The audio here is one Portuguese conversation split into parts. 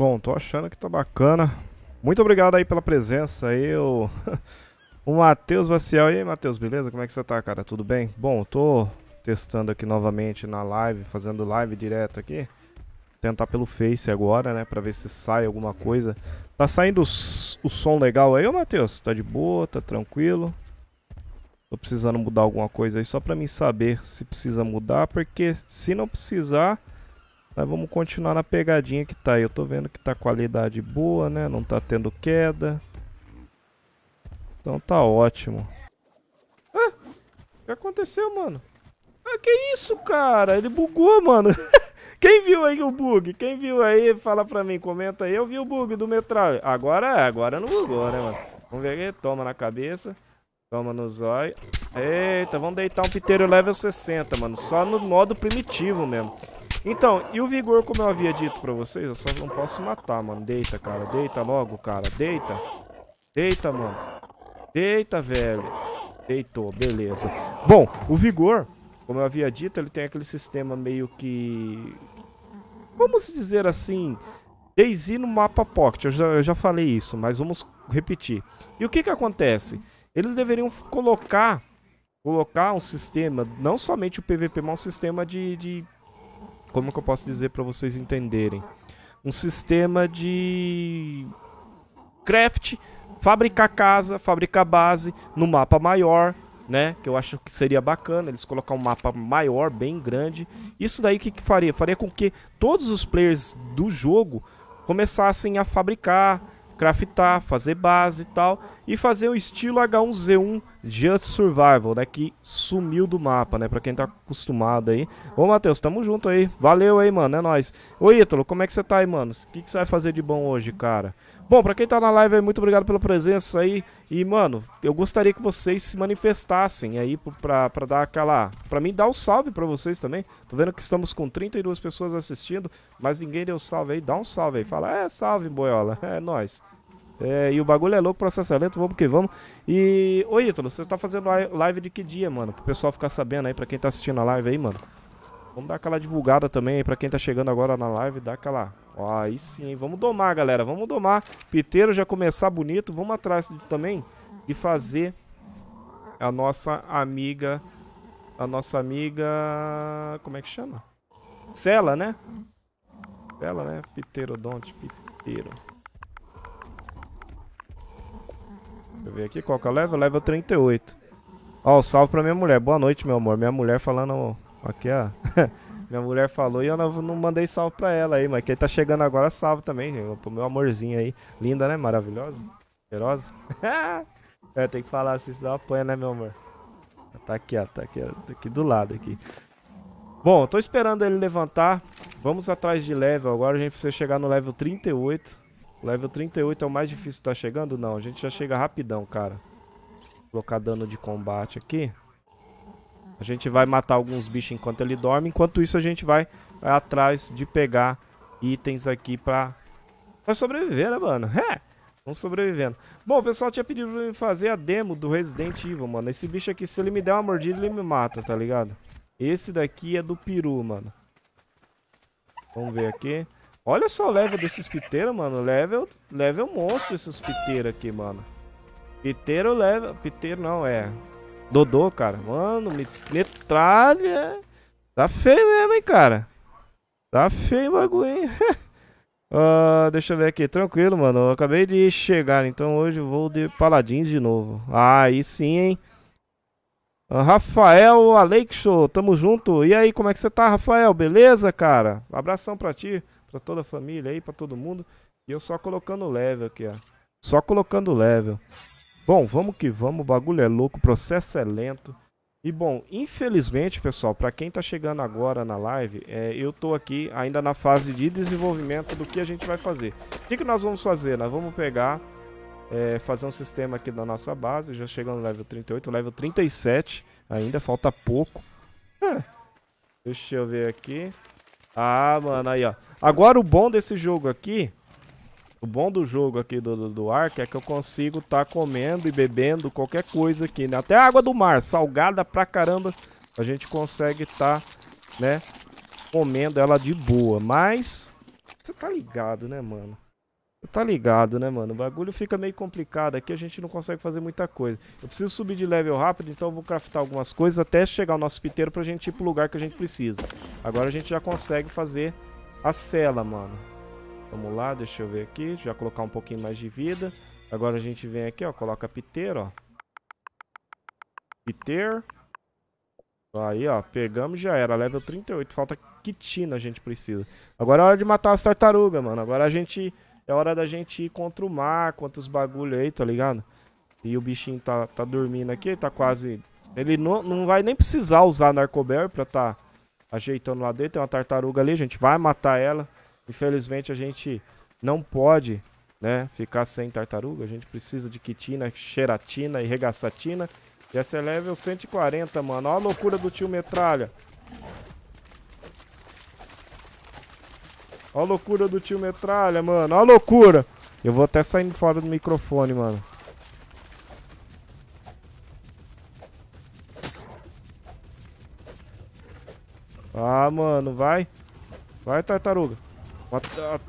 Bom, tô achando que tá bacana. Muito obrigado aí pela presença aí, eu... o Matheus Baciel. E aí, Matheus, beleza? Como é que você tá, cara? Tudo bem? Bom, tô testando aqui novamente na live, fazendo live direto aqui. Tentar pelo Face agora, né, pra ver se sai alguma coisa. Tá saindo o som legal aí, ô Matheus? Tá de boa? Tá tranquilo? Tô precisando mudar alguma coisa aí, só pra mim saber se precisa mudar, porque se não precisar... Mas vamos continuar na pegadinha que tá aí. Eu tô vendo que tá qualidade boa, né? Não tá tendo queda. Então tá ótimo. Ah! O que aconteceu, mano? Ah, que isso, cara? Ele bugou, mano. Quem viu aí o bug? Quem viu aí, fala pra mim, comenta aí. Eu vi o bug do metralha. Agora, é, agora não bugou, né, mano? Vamos ver aqui. Toma na cabeça. Toma no zóio. Eita, vamos deitar um piteiro level 60, mano. Só no modo primitivo mesmo. Então, e o vigor, como eu havia dito pra vocês, eu só não posso matar, mano. Deita, cara. Deita logo, cara. Deita. Deita, mano. Deita, velho. Deitou, beleza. Bom, o vigor, como eu havia dito, ele tem aquele sistema meio que... Vamos dizer assim... Daisy no mapa Pocket, eu já, eu já falei isso, mas vamos repetir. E o que que acontece? Eles deveriam colocar colocar um sistema, não somente o PVP, mas um sistema de, de como que eu posso dizer para vocês entenderem? Um sistema de craft, fabricar casa, fabricar base no mapa maior, né? Que eu acho que seria bacana eles colocar um mapa maior, bem grande. Isso daí que, que faria? Faria com que todos os players do jogo começassem a fabricar, craftar, fazer base e tal, e fazer o estilo H1Z1 Just Survival, né, que sumiu do mapa, né, pra quem tá acostumado aí. Ô, Matheus, tamo junto aí, valeu aí, mano, é nóis. Ô, Ítalo, como é que você tá aí, mano? O que, que você vai fazer de bom hoje, cara? Bom, pra quem tá na live aí, muito obrigado pela presença aí, e, mano, eu gostaria que vocês se manifestassem aí pra, pra dar aquela... Pra mim, dar um salve pra vocês também. Tô vendo que estamos com 32 pessoas assistindo, mas ninguém deu salve aí, dá um salve aí, fala, é, salve, boiola, é nóis. É, e o bagulho é louco, processo é lento, vamos que vamos. E, ô Ítalo, você tá fazendo live de que dia, mano? Pro pessoal ficar sabendo aí, pra quem tá assistindo a live aí, mano. Vamos dar aquela divulgada também aí pra quem tá chegando agora na live, dá aquela... Ó, aí sim, vamos domar, galera, vamos domar. Piteiro já começar bonito, vamos atrás também de fazer a nossa amiga... A nossa amiga... Como é que chama? Cela, né? Cela, né? Pterodonte, piteiro. ver aqui qual que eu o 38. Ó, oh, salve pra minha mulher. Boa noite, meu amor. Minha mulher falando aqui, ó. minha mulher falou e eu não, não mandei salve pra ela aí, mas quem tá chegando agora, salve também. Pro meu amorzinho aí. Linda, né? Maravilhosa. Cheirosa. é, tem que falar assim, senão apanha, né, meu amor? Tá aqui, ó. Tá aqui, ó. Tá aqui do lado aqui. Bom, tô esperando ele levantar. Vamos atrás de level agora. A gente precisa chegar no level 38. Level 38 é o mais difícil tá chegando? Não, a gente já chega rapidão, cara. Vou colocar dano de combate aqui. A gente vai matar alguns bichos enquanto ele dorme. Enquanto isso, a gente vai atrás de pegar itens aqui pra, pra sobreviver, né, mano? É, vamos sobrevivendo. Bom, o pessoal tinha pedido pra mim fazer a demo do Resident Evil, mano. Esse bicho aqui, se ele me der uma mordida, ele me mata, tá ligado? Esse daqui é do peru, mano. Vamos ver aqui. Olha só o level desses piteiros, mano. Level, level monstro esses piteiros aqui, mano. Piteiro level... Piteiro não, é... Dodô, cara. Mano, metralha... É. Tá feio mesmo, hein, cara. Tá feio o bagulho, hein. uh, deixa eu ver aqui. Tranquilo, mano. Eu acabei de chegar, então hoje eu vou de paladins de novo. Ah, aí sim, hein. Ah, Rafael Aleixo, tamo junto. E aí, como é que você tá, Rafael? Beleza, cara? Abração pra ti. Pra toda a família aí, pra todo mundo. E eu só colocando level aqui, ó. Só colocando level. Bom, vamos que vamos. O bagulho é louco, o processo é lento. E bom, infelizmente, pessoal, para quem tá chegando agora na live, é, eu tô aqui ainda na fase de desenvolvimento do que a gente vai fazer. O que, que nós vamos fazer? Nós vamos pegar, é, fazer um sistema aqui da nossa base, já chegando no level 38, level 37 ainda, falta pouco. É, deixa eu ver aqui. Ah, mano, aí, ó. Agora o bom desse jogo aqui... O bom do jogo aqui do, do, do Ark é que eu consigo estar tá comendo e bebendo qualquer coisa aqui, né? Até a água do mar, salgada pra caramba, a gente consegue estar, tá, né, comendo ela de boa. Mas, você tá ligado, né, mano? Tá ligado, né, mano? O bagulho fica meio complicado. Aqui a gente não consegue fazer muita coisa. Eu preciso subir de level rápido, então eu vou craftar algumas coisas até chegar o nosso piteiro pra gente ir pro lugar que a gente precisa. Agora a gente já consegue fazer a cela, mano. Vamos lá, deixa eu ver aqui. Já colocar um pouquinho mais de vida. Agora a gente vem aqui, ó. Coloca piteiro, ó. Piteiro. Aí, ó. Pegamos já era. Level 38. Falta quitina a gente precisa. Agora é hora de matar as tartarugas, mano. Agora a gente é hora da gente ir contra o mar, contra os bagulho aí, tá ligado? E o bichinho tá, tá dormindo aqui, tá quase... Ele não, não vai nem precisar usar narcobear pra tá ajeitando lá dentro. Tem uma tartaruga ali, a gente vai matar ela. Infelizmente a gente não pode né, ficar sem tartaruga. A gente precisa de quitina, xeratina e regaçatina. E essa é level 140, mano. Olha a loucura do tio Metralha. Ó a loucura do tio metralha, mano. Ó a loucura. Eu vou até saindo fora do microfone, mano. Ah, mano, vai. Vai, tartaruga.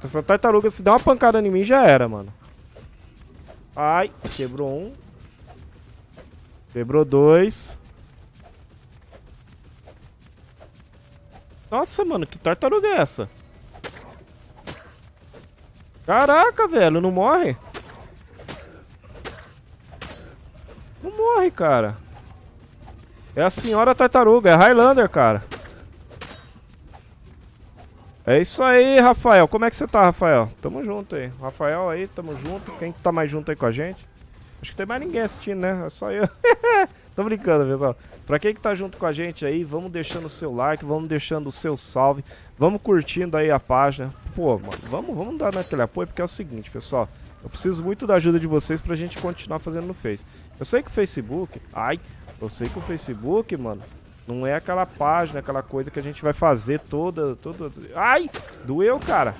Essa tartaruga, se der uma pancada em mim, já era, mano. Ai, quebrou um. Quebrou dois. Nossa, mano, que tartaruga é essa? Caraca, velho, não morre? Não morre, cara. É a senhora tartaruga, é Highlander, cara. É isso aí, Rafael. Como é que você tá, Rafael? Tamo junto aí. Rafael aí, tamo junto. Quem tá mais junto aí com a gente? Acho que tem mais ninguém assistindo, né? É só eu. Tô brincando, pessoal. Pra quem que tá junto com a gente aí, vamos deixando o seu like, vamos deixando o seu salve, vamos curtindo aí a página pô, mano, vamos, vamos dar naquele apoio, porque é o seguinte, pessoal. Eu preciso muito da ajuda de vocês pra gente continuar fazendo no Face. Eu sei que o Facebook... Ai, eu sei que o Facebook, mano, não é aquela página, aquela coisa que a gente vai fazer toda... toda... Ai, doeu, cara.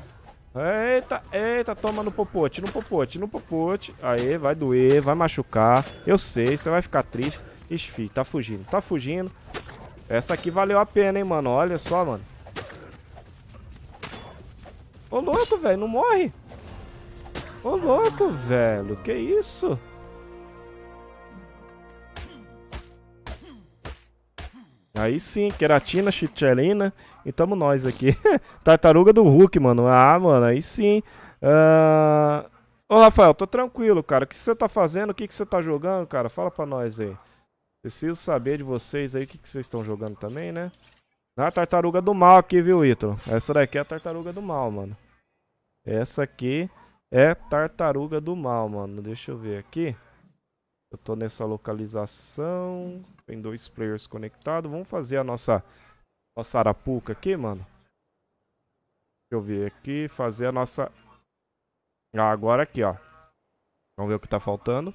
Eita, eita, toma no popote, no popote, no popote. Aê, vai doer, vai machucar. Eu sei, você vai ficar triste. Ixi, filho, tá fugindo, tá fugindo. Essa aqui valeu a pena, hein, mano. Olha só, mano. Ô, louco, velho, não morre. Ô, louco, velho, que isso? Aí sim, queratina, chichelina e tamo nós aqui. Tartaruga do Hulk, mano. Ah, mano, aí sim. Uh... Ô, Rafael, tô tranquilo, cara. O que você tá fazendo? O que você tá jogando, cara? Fala pra nós aí. Preciso saber de vocês aí o que vocês estão jogando também, né? é a tartaruga do mal aqui, viu, Ítalo? Essa daqui é a tartaruga do mal, mano. Essa aqui é tartaruga do mal, mano. Deixa eu ver aqui. Eu tô nessa localização. Tem dois players conectados. Vamos fazer a nossa, nossa arapuca aqui, mano. Deixa eu ver aqui. Fazer a nossa... Ah, agora aqui, ó. Vamos ver o que tá faltando.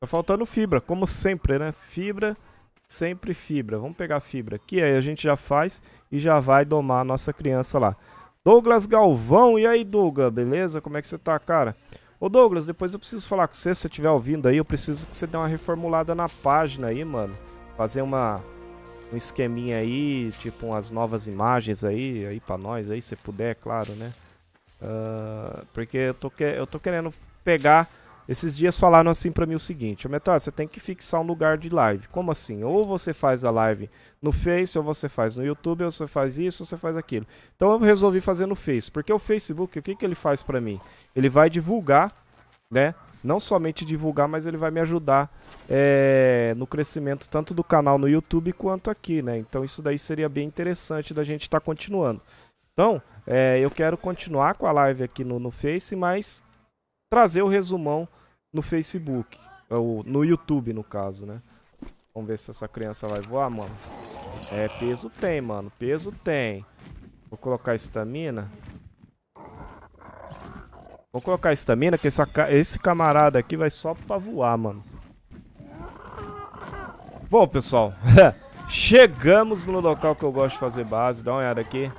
Tá faltando fibra, como sempre, né? Fibra sempre fibra. Vamos pegar fibra aqui, aí a gente já faz e já vai domar a nossa criança lá. Douglas Galvão, e aí Douglas, beleza? Como é que você tá, cara? Ô Douglas, depois eu preciso falar com você, se você estiver ouvindo aí, eu preciso que você dê uma reformulada na página aí, mano. Fazer uma um esqueminha aí, tipo umas novas imagens aí, aí para nós aí, se puder, é claro, né? Uh, porque eu tô, que, eu tô querendo pegar esses dias falaram assim para mim o seguinte: Metal, você tem que fixar um lugar de live. Como assim? Ou você faz a live no Face, ou você faz no YouTube, ou você faz isso, ou você faz aquilo. Então eu resolvi fazer no Face, porque o Facebook, o que, que ele faz para mim? Ele vai divulgar, né? Não somente divulgar, mas ele vai me ajudar é, no crescimento tanto do canal no YouTube quanto aqui, né? Então isso daí seria bem interessante da gente estar tá continuando. Então, é, eu quero continuar com a live aqui no, no Face, mas trazer o resumão no Facebook, é ou no YouTube no caso, né? Vamos ver se essa criança vai voar, mano. É, peso tem, mano. Peso tem. Vou colocar estamina. Vou colocar estamina, que essa, esse camarada aqui vai só pra voar, mano. Bom, pessoal. Chegamos no local que eu gosto de fazer base. Dá uma olhada aqui.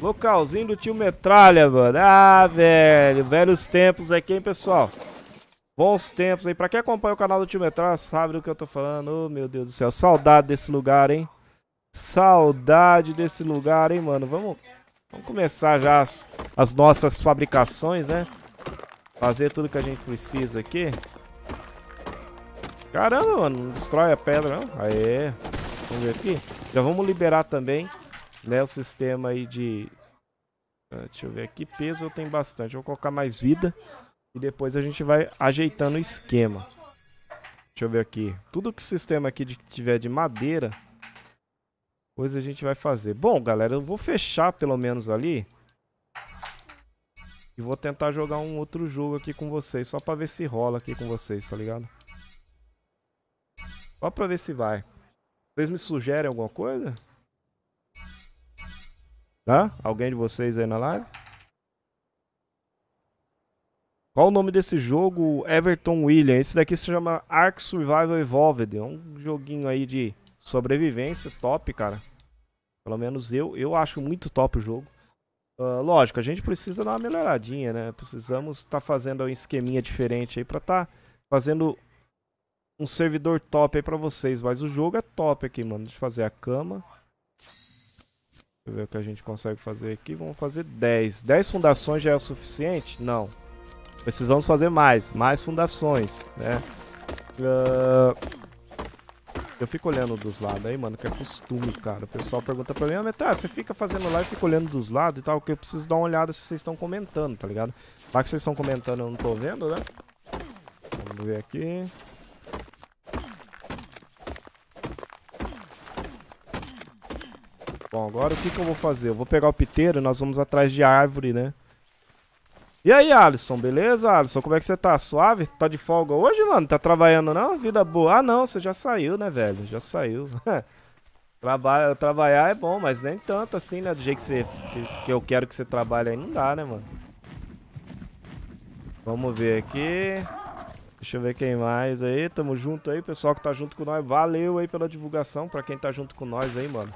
Localzinho do tio Metralha, mano. Ah, velho. Velhos tempos aqui, hein, pessoal. Bons tempos aí. Pra quem acompanha o canal do tio Metralha, sabe do que eu tô falando. Oh, meu Deus do céu. Saudade desse lugar, hein. Saudade desse lugar, hein, mano. Vamos, vamos começar já as, as nossas fabricações, né? Fazer tudo que a gente precisa aqui. Caramba, mano. Não destrói a pedra, não. Aê. Vamos ver aqui. Já vamos liberar também né, o sistema aí de... Ah, deixa eu ver aqui, peso eu tenho bastante. Vou colocar mais vida e depois a gente vai ajeitando o esquema. Deixa eu ver aqui. Tudo que o sistema aqui de, tiver de madeira, depois a gente vai fazer. Bom, galera, eu vou fechar pelo menos ali. E vou tentar jogar um outro jogo aqui com vocês, só pra ver se rola aqui com vocês, tá ligado? Só pra ver se vai. Vocês me sugerem alguma coisa? Tá? Alguém de vocês aí na live? Qual o nome desse jogo? Everton William. Esse daqui se chama Ark Survival Evolved. É um joguinho aí de sobrevivência top, cara. Pelo menos eu, eu acho muito top o jogo. Uh, lógico, a gente precisa dar uma melhoradinha, né? Precisamos estar tá fazendo um esqueminha diferente aí pra estar tá fazendo um servidor top aí pra vocês. Mas o jogo é top aqui, mano. Deixa eu fazer a cama. Deixa eu ver o que a gente consegue fazer aqui. Vamos fazer 10. 10 fundações já é o suficiente? Não. Precisamos fazer mais. Mais fundações, né? Uh... Eu fico olhando dos lados aí, mano, que é costume, cara. O pessoal pergunta pra mim, ah, Metá, você fica fazendo live, fica olhando dos lados e tal, que eu preciso dar uma olhada se vocês estão comentando, tá ligado? Lá que vocês estão comentando eu não tô vendo, né? Vamos ver aqui. Bom, agora o que, que eu vou fazer? Eu vou pegar o piteiro e nós vamos atrás de árvore, né? E aí, Alisson, beleza, Alisson? Como é que você tá? Suave? Tá de folga hoje, mano? Tá trabalhando, não? Vida boa. Ah, não, você já saiu, né, velho? Já saiu. Trabalha, trabalhar é bom, mas nem tanto assim, né? Do jeito que, você, que, que eu quero que você trabalhe aí, não dá, né, mano? Vamos ver aqui. Deixa eu ver quem mais aí. Tamo junto aí, pessoal que tá junto com nós. Valeu aí pela divulgação, pra quem tá junto com nós aí, mano.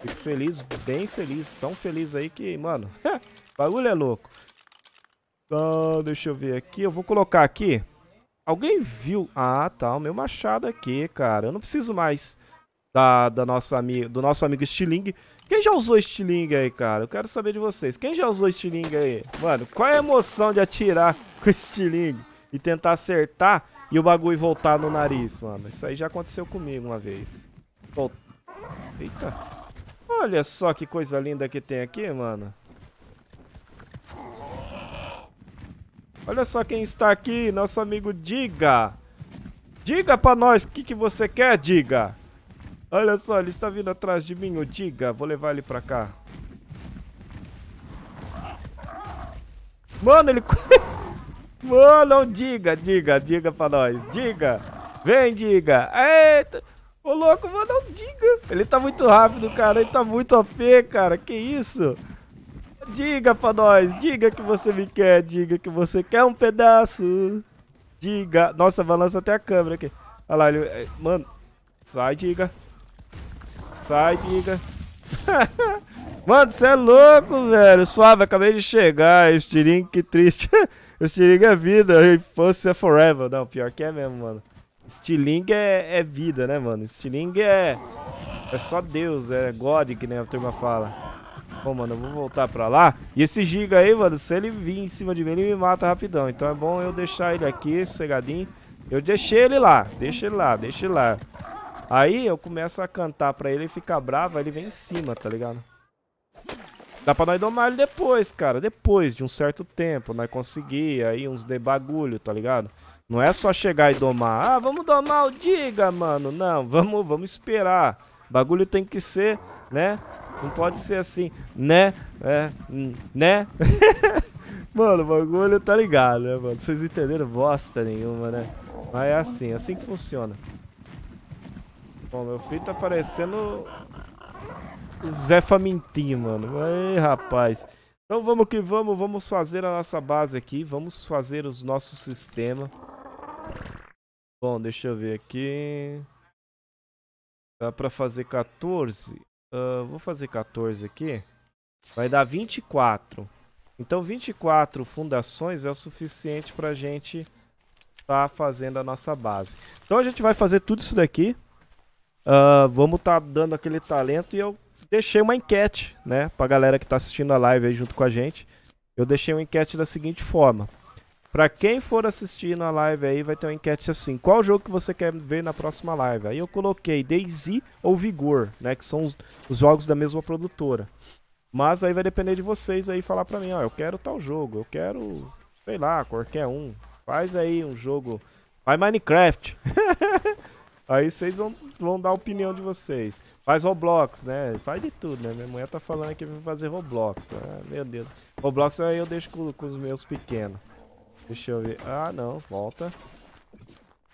Fico feliz, bem feliz. Tão feliz aí que, mano, bagulho é louco. Então, deixa eu ver aqui. Eu vou colocar aqui. Alguém viu? Ah, tá. O meu machado aqui, cara. Eu não preciso mais da, da nossa amiga, do nosso amigo Stiling. Quem já usou Stiling aí, cara? Eu quero saber de vocês. Quem já usou Stiling aí? Mano, qual é a emoção de atirar com Stiling e tentar acertar e o bagulho voltar no nariz, mano? Isso aí já aconteceu comigo uma vez. Eita. Olha só que coisa linda que tem aqui, mano. Olha só quem está aqui, nosso amigo Diga. Diga pra nós o que, que você quer, Diga. Olha só, ele está vindo atrás de mim, o Diga. Vou levar ele pra cá. Mano, ele... Mano, diga, diga, diga pra nós. Diga. Vem, diga. Eita. Ô, louco, mano, não diga. Ele tá muito rápido, cara. Ele tá muito OP, cara. Que isso? Diga pra nós. Diga que você me quer. Diga que você quer um pedaço. Diga. Nossa, balança até a câmera aqui. Olha lá, ele... É, mano. Sai, diga. Sai, diga. Mano, você é louco, velho. Suave, acabei de chegar. Estiringue, que triste. Estiringue é vida. Infância é forever. Não, pior que é mesmo, mano. Stiling é, é vida, né, mano? Stiling é. É só Deus, é God, que nem a turma fala. Bom, mano, eu vou voltar pra lá. E esse Giga aí, mano, se ele vir em cima de mim, ele me mata rapidão. Então é bom eu deixar ele aqui, cegadinho. Eu deixei ele lá, deixa ele lá, deixa ele lá. Aí eu começo a cantar pra ele, ele fica bravo, aí ele vem em cima, tá ligado? Dá pra nós domar ele depois, cara. Depois de um certo tempo, nós conseguir aí uns debagulho, tá ligado? Não é só chegar e domar. Ah, vamos domar o Diga, mano. Não, vamos, vamos esperar. bagulho tem que ser, né? Não pode ser assim, né? É, né? mano, o bagulho tá ligado, né, mano? Vocês entenderam bosta nenhuma, né? Mas é assim, é assim que funciona. Bom, meu filho tá parecendo o Zé Famintinho, mano. Aí, rapaz. Então vamos que vamos, vamos fazer a nossa base aqui, vamos fazer os nossos sistemas. Bom, deixa eu ver aqui. Dá pra fazer 14? Uh, ah, vou fazer 14 aqui. Vai dar 24. Então 24 fundações é o suficiente pra gente tá fazendo a nossa base. Então a gente vai fazer tudo isso daqui. Uh, vamos tá dando aquele talento e eu deixei uma enquete, né? Pra galera que tá assistindo a live aí junto com a gente. Eu deixei uma enquete da seguinte forma. Pra quem for assistir na live aí, vai ter uma enquete assim: qual jogo que você quer ver na próxima live? Aí eu coloquei DayZ ou Vigor, né? Que são os, os, jogos da mesma produtora. Mas aí vai depender de vocês aí falar pra mim: ó, eu quero tal jogo, eu quero, sei lá, qualquer um. Faz aí um jogo. Vai Minecraft. aí vocês vão, vão dar a opinião de vocês. Faz Roblox, né? Faz de tudo, né? Minha mulher tá falando que vai fazer Roblox. Ah, meu Deus. Roblox aí eu deixo com, com os meus pequenos. Deixa eu ver. Ah, não. Volta.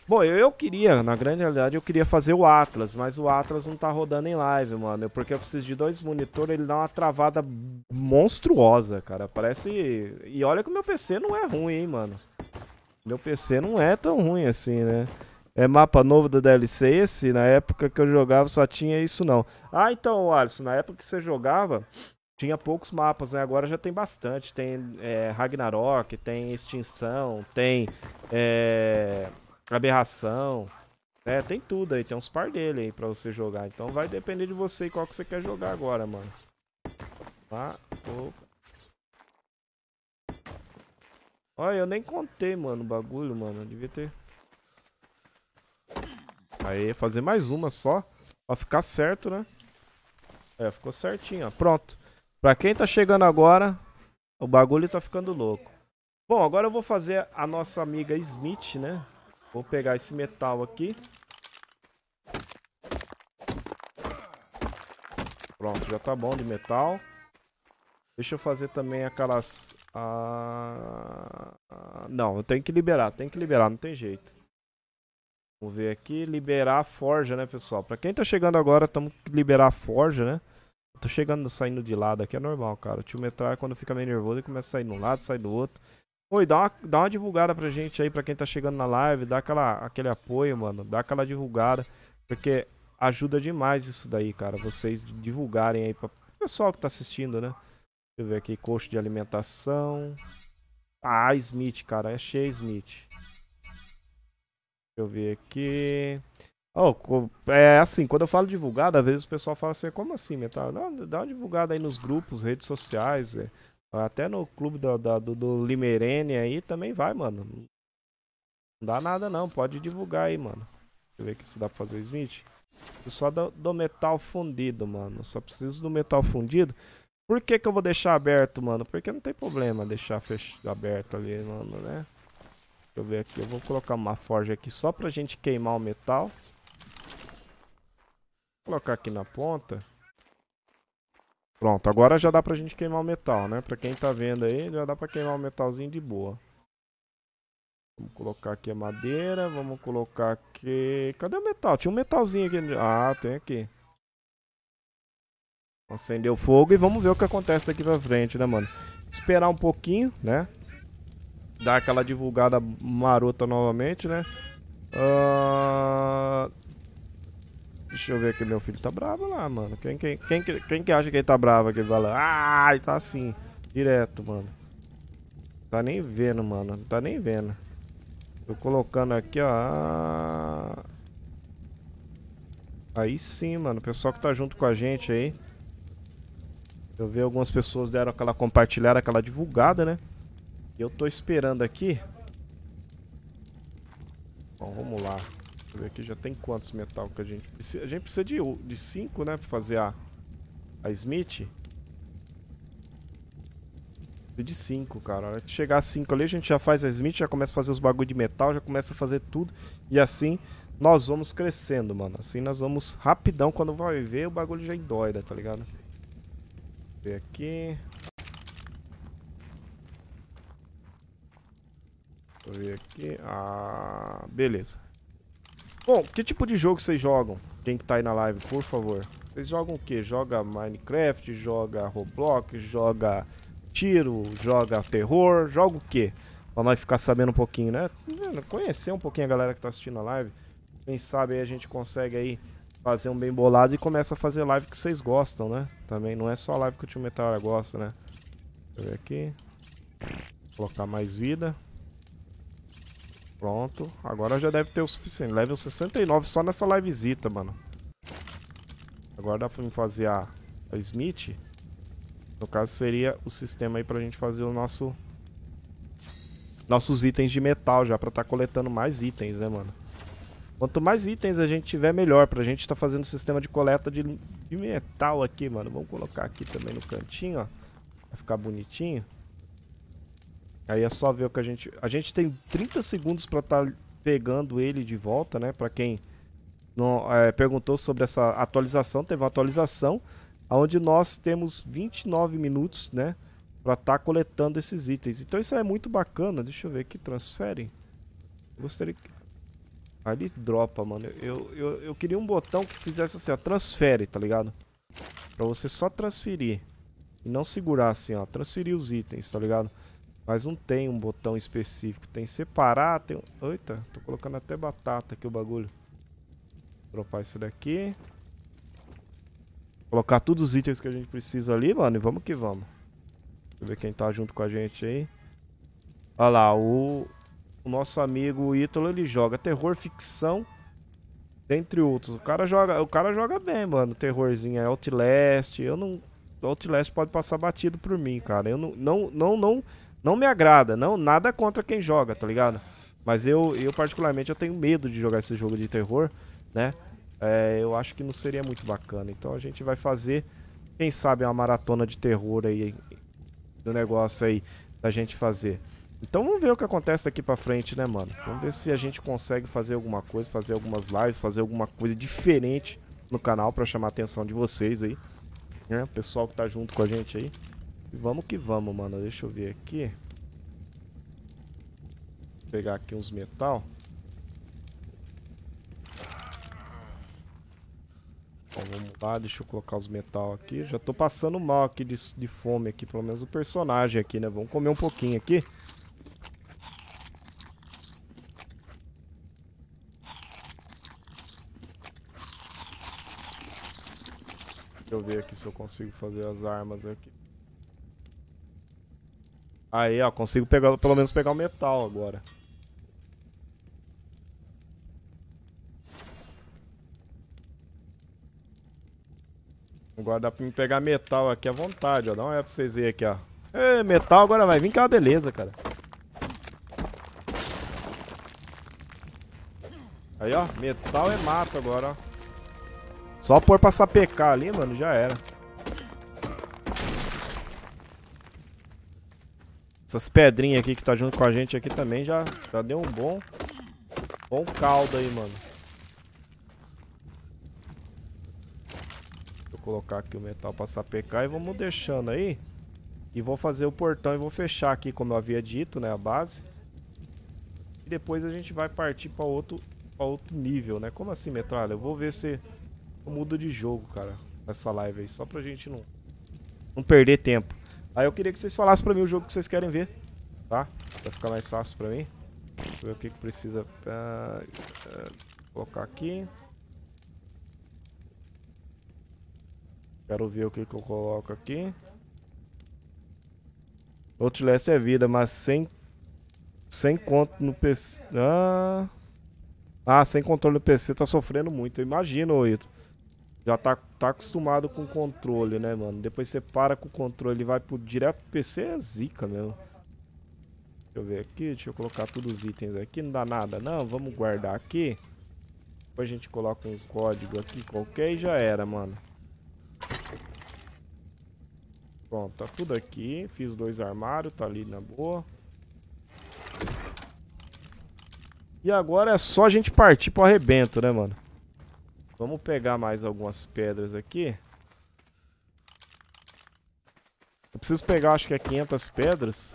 Bom, eu, eu queria, na grande realidade, eu queria fazer o Atlas, mas o Atlas não tá rodando em live, mano. Porque eu preciso de dois monitores, ele dá uma travada monstruosa, cara. Parece... E olha que o meu PC não é ruim, hein, mano. Meu PC não é tão ruim assim, né? É mapa novo da DLC esse? Na época que eu jogava só tinha isso não. Ah, então, Alisson, na época que você jogava, tinha poucos mapas, né? Agora já tem bastante. Tem é, Ragnarok, tem Extinção, tem é, Aberração. É, tem tudo aí. Tem uns par dele aí pra você jogar. Então vai depender de você e qual que você quer jogar agora, mano. Tá? Opa. Olha, eu nem contei, mano, o bagulho, mano. Eu devia ter... Aí, fazer mais uma só. Pra ficar certo, né? É, ficou certinho, ó. Pronto. Para quem tá chegando agora, o bagulho tá ficando louco. Bom, agora eu vou fazer a nossa amiga Smith, né? Vou pegar esse metal aqui. Pronto, já tá bom de metal. Deixa eu fazer também aquelas... Ah... Não, eu tenho que liberar, tem que liberar, não tem jeito. Vamos ver aqui, liberar a forja, né, pessoal? Pra quem tá chegando agora, estamos que liberar a forja, né? Tô chegando, saindo de lado aqui, é normal, cara. O tio Metrar, quando fica meio nervoso, ele começa a sair de um lado, sai do outro. Oi, dá uma, dá uma divulgada pra gente aí, pra quem tá chegando na live, dá aquela, aquele apoio, mano, dá aquela divulgada, porque ajuda demais isso daí, cara, vocês divulgarem aí pra pessoal que tá assistindo, né? Deixa eu ver aqui, coxo de alimentação. Ah, Smith, cara, achei é Smith. Deixa eu ver aqui. Oh, é assim, quando eu falo divulgado, às vezes o pessoal fala assim, como assim, metal? Tá, não, dá uma divulgada aí nos grupos, redes sociais, é. até no clube do, do, do Limerene aí também vai, mano. Não dá nada não, pode divulgar aí, mano. Deixa eu ver aqui se dá pra fazer Smith. Só do, do metal fundido, mano. Só preciso do metal fundido. Por que que eu vou deixar aberto, mano? Porque não tem problema deixar fech... aberto ali, mano, né? Deixa eu ver aqui. Eu vou colocar uma forja aqui só pra gente queimar o metal. Colocar aqui na ponta. Pronto, agora já dá pra gente queimar o metal, né? Pra quem tá vendo aí, já dá pra queimar o metalzinho de boa. Vamos colocar aqui a madeira, vamos colocar aqui... Cadê o metal? Tinha um metalzinho aqui. Ah, tem aqui. Acender o fogo e vamos ver o que acontece daqui pra frente, né, mano? Esperar um pouquinho, né? Dar aquela divulgada marota novamente, né? Uh... Deixa eu ver aqui, meu filho tá bravo lá, mano. Quem, quem, quem, quem que acha que ele tá bravo aqui? Vai lá, ai, tá assim, direto, mano. Tá nem vendo, mano, não tá nem vendo. Tô colocando aqui, ó. Aí sim, mano, o pessoal que tá junto com a gente aí. Eu vi algumas pessoas deram aquela compartilhada, aquela divulgada, né? eu tô esperando aqui. Bom, vamos lá eu ver aqui, já tem quantos metal que a gente precisa? A gente precisa de, de cinco, né, pra fazer a, a Smith. De 5, cara. A hora que chegar a 5 ali, a gente já faz a Smith, já começa a fazer os bagulho de metal, já começa a fazer tudo. E assim nós vamos crescendo, mano. Assim nós vamos rapidão. Quando vai ver, o bagulho já doida né, tá ligado? Ver aqui. Deixa ver aqui. Ah, beleza. Bom, que tipo de jogo vocês jogam? Quem que tá aí na live, por favor. Vocês jogam o quê? Joga Minecraft, joga Roblox, joga tiro, joga terror, joga o quê? Pra nós ficar sabendo um pouquinho, né? Conhecer um pouquinho a galera que tá assistindo a live. Quem sabe aí a gente consegue aí fazer um bem bolado e começa a fazer live que vocês gostam, né? Também não é só live que o Tio Meteora gosta, né? Deixa eu ver aqui. colocar mais vida. Pronto. Agora já deve ter o suficiente. Level 69 só nessa visita mano. Agora dá pra mim fazer a, a Smith. No caso, seria o sistema aí pra gente fazer o nosso... Nossos itens de metal já, pra tá coletando mais itens, né, mano? Quanto mais itens a gente tiver, melhor. Pra gente tá fazendo o sistema de coleta de, de metal aqui, mano. Vamos colocar aqui também no cantinho, ó. Vai ficar bonitinho. Aí é só ver o que a gente... A gente tem 30 segundos pra estar tá pegando ele de volta, né? Pra quem não, é, perguntou sobre essa atualização, teve uma atualização onde nós temos 29 minutos, né? Pra estar tá coletando esses itens. Então isso é muito bacana. Deixa eu ver aqui, transfere. Gostaria que... Aí ah, ele dropa, mano. Eu, eu, eu queria um botão que fizesse assim, ó, transfere, tá ligado? Pra você só transferir. E não segurar assim, ó, transferir os itens, tá ligado? Mas não tem um botão específico. Tem separar, tem... Eita, tô colocando até batata aqui o bagulho. dropar isso daqui. Colocar todos os itens que a gente precisa ali, mano. E vamos que vamos. Deixa eu ver quem tá junto com a gente aí. Olha lá, o, o nosso amigo Ítalo, ele joga terror, ficção, dentre outros. O cara joga, o cara joga bem, mano. Terrorzinho, é Outlast. Eu não... Outlast pode passar batido por mim, cara. Eu não... Não, não, não não me agrada, não nada contra quem joga, tá ligado? Mas eu, eu particularmente, eu tenho medo de jogar esse jogo de terror, né? É, eu acho que não seria muito bacana. Então a gente vai fazer, quem sabe, uma maratona de terror aí do negócio aí da gente fazer. Então vamos ver o que acontece daqui pra frente, né, mano? Vamos ver se a gente consegue fazer alguma coisa, fazer algumas lives, fazer alguma coisa diferente no canal pra chamar a atenção de vocês aí. Né? O pessoal que tá junto com a gente aí. E vamos que vamos, mano. Deixa eu ver aqui. Vou pegar aqui uns metal. Então, vamos lá, deixa eu colocar os metal aqui. Já tô passando mal aqui de, de fome aqui, pelo menos o personagem aqui, né? Vamos comer um pouquinho aqui. Deixa eu ver aqui se eu consigo fazer as armas aqui. Aí, ó, consigo pegar, pelo menos pegar o metal agora. Agora dá pra me pegar metal aqui à vontade, ó. Dá uma olhada pra vocês verem aqui, ó. Ei, metal agora vai vir que é uma beleza, cara. Aí, ó. Metal é mato agora, ó. Só pôr pra sapecar ali, mano, já era. Essas pedrinhas aqui que tá junto com a gente aqui também já, já deu um bom, bom caldo aí, mano. Vou colocar aqui o metal pra sapecar e vamos deixando aí. E vou fazer o portão e vou fechar aqui, como eu havia dito, né, a base. E depois a gente vai partir pra outro, pra outro nível, né. Como assim, metralha? Eu vou ver se eu mudo de jogo, cara, nessa live aí. Só pra gente não, não perder tempo. Aí eu queria que vocês falassem pra mim o jogo que vocês querem ver, tá? Pra ficar mais fácil pra mim. Deixa eu ver o que, que precisa uh, uh, colocar aqui. Quero ver o que, que eu coloco aqui. Outlast é vida, mas sem, sem conto no PC... Ah... ah, sem controle no PC tá sofrendo muito. Eu imagino, Ito já tá, tá acostumado com o controle, né, mano? Depois você para com o controle e vai pro, direto pro PC, é zica mesmo. Deixa eu ver aqui, deixa eu colocar todos os itens aqui, não dá nada não, vamos guardar aqui. Depois a gente coloca um código aqui qualquer e já era, mano. Pronto, tá tudo aqui, fiz dois armários, tá ali na boa. E agora é só a gente partir pro arrebento, né, mano? Vamos pegar mais algumas pedras aqui. Eu preciso pegar, acho que é 500 pedras.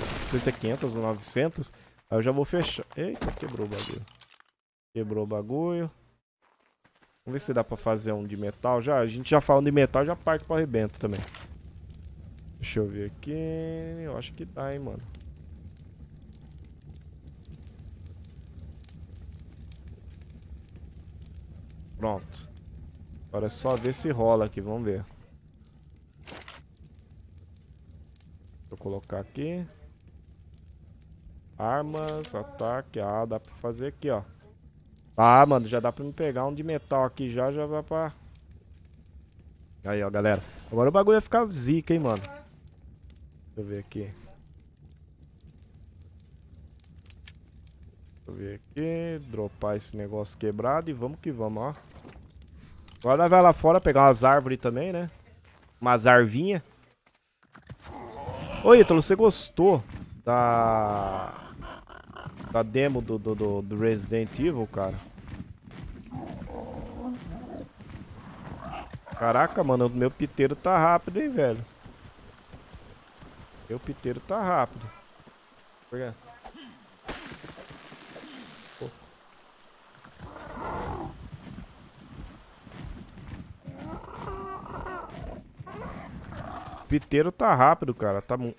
Não sei se é 500 ou 900. Aí eu já vou fechar. Eita, quebrou o bagulho. Quebrou o bagulho. Vamos ver se dá pra fazer um de metal já. A gente já falando de metal, já parte pro arrebento também. Deixa eu ver aqui. Eu acho que dá, hein, mano. Pronto. Agora é só ver se rola aqui, vamos ver. Vou colocar aqui. Armas, ataque. Ah, dá pra fazer aqui, ó. Ah, mano, já dá pra me pegar um de metal aqui já, já vai pra... Aí, ó, galera. Agora o bagulho vai ficar zica, hein, mano. Deixa eu ver aqui. Deixa eu ver aqui. Dropar esse negócio quebrado e vamos que vamos, ó. Agora nós vai lá fora pegar umas árvores também, né? Umas arvinhas. Ô, Ítalo, você gostou da... Da demo do, do, do Resident Evil, cara? Caraca, mano, o meu piteiro tá rápido, hein, velho? Meu piteiro tá rápido. Por Piteiro tá rápido, cara. Tá mu...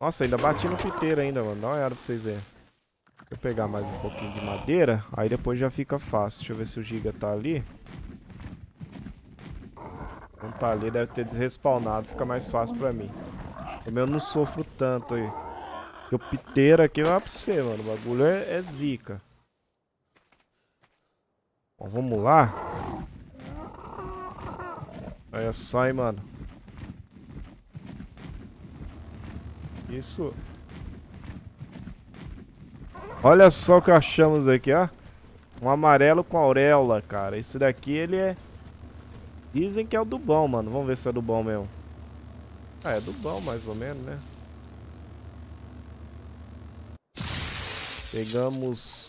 Nossa, ainda bati no piteiro ainda, mano. Dá uma olhada pra vocês verem. Deixa eu pegar mais um pouquinho de madeira. Aí depois já fica fácil. Deixa eu ver se o Giga tá ali. Não tá ali, deve ter desrespawnado. Fica mais fácil pra mim. Também eu não sofro tanto aí. Porque o piteiro aqui vai é pra você, mano. O bagulho é, é zica. Bom, vamos lá. Olha só, hein, mano. Isso. Olha só o que achamos aqui, ó. Um amarelo com auréola, cara. Esse daqui, ele é... Dizem que é o do bom, mano. Vamos ver se é do bom mesmo. Ah, é do bom, mais ou menos, né? Pegamos...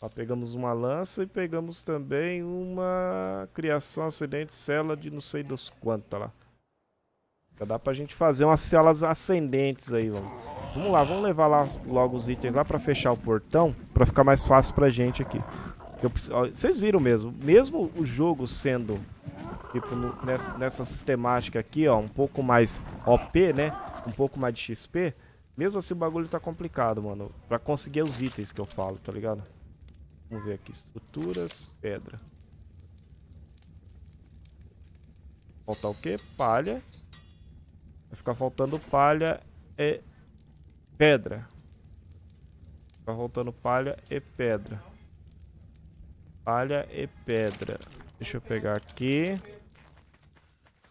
Ó, pegamos uma lança e pegamos também uma criação acidente cela de não sei dos quantos tá lá. Já dá pra gente fazer umas celas ascendentes aí, vamos. Vamos lá, vamos levar lá logo os itens lá pra fechar o portão, pra ficar mais fácil pra gente aqui. vocês viram mesmo, mesmo o jogo sendo, tipo, no, nessa, nessa sistemática aqui, ó, um pouco mais OP, né? Um pouco mais de XP, mesmo assim o bagulho tá complicado, mano. Pra conseguir os itens que eu falo, tá ligado? Vamos ver aqui, estruturas, pedra. Faltar o quê? Palha. Vai ficar faltando palha e pedra. Fica faltando palha e pedra. Palha e pedra. Deixa eu pegar aqui.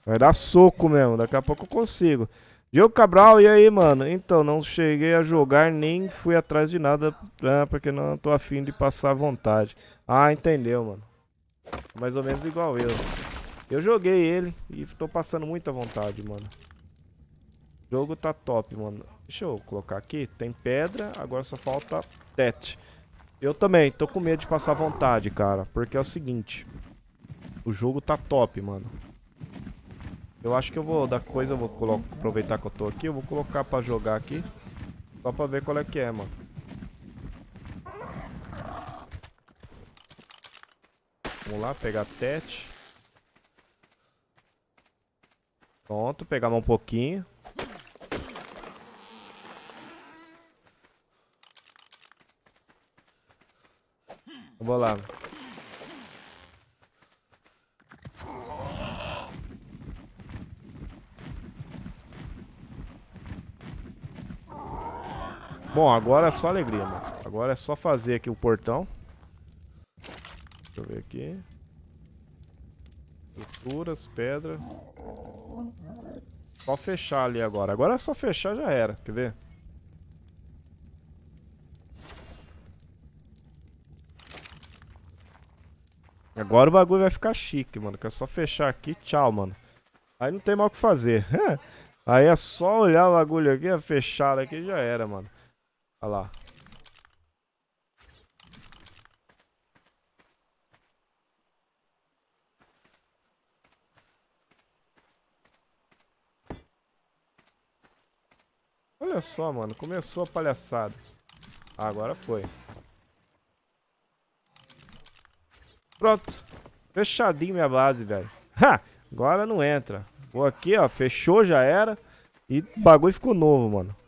Vai dar soco mesmo, daqui a pouco eu consigo. Diogo Cabral, e aí, mano? Então, não cheguei a jogar, nem fui atrás de nada, né, porque não tô afim de passar vontade. Ah, entendeu, mano. Mais ou menos igual eu. Eu joguei ele e tô passando muita vontade, mano. O jogo tá top, mano. Deixa eu colocar aqui. Tem pedra, agora só falta tete. Eu também, tô com medo de passar vontade, cara. Porque é o seguinte. O jogo tá top, mano. Eu acho que eu vou dar coisa, eu vou colocar, aproveitar que eu tô aqui, eu vou colocar pra jogar aqui. Só pra ver qual é que é, mano. Vamos lá, pegar tete. Pronto, pegar um pouquinho. Vamos lá. Bom, agora é só alegria, mano. Agora é só fazer aqui o portão. Deixa eu ver aqui. Estruturas, pedra. Só fechar ali agora. Agora é só fechar já era. Quer ver? Agora o bagulho vai ficar chique, mano. Que é só fechar aqui, tchau, mano. Aí não tem mal o que fazer. Aí é só olhar o bagulho aqui, é fechado aqui já era, mano. Olha lá. Olha só, mano. Começou a palhaçada. Agora foi. Pronto. Fechadinho minha base, velho. Ha! Agora não entra. Vou aqui, ó. Fechou, já era. E o bagulho ficou novo, mano.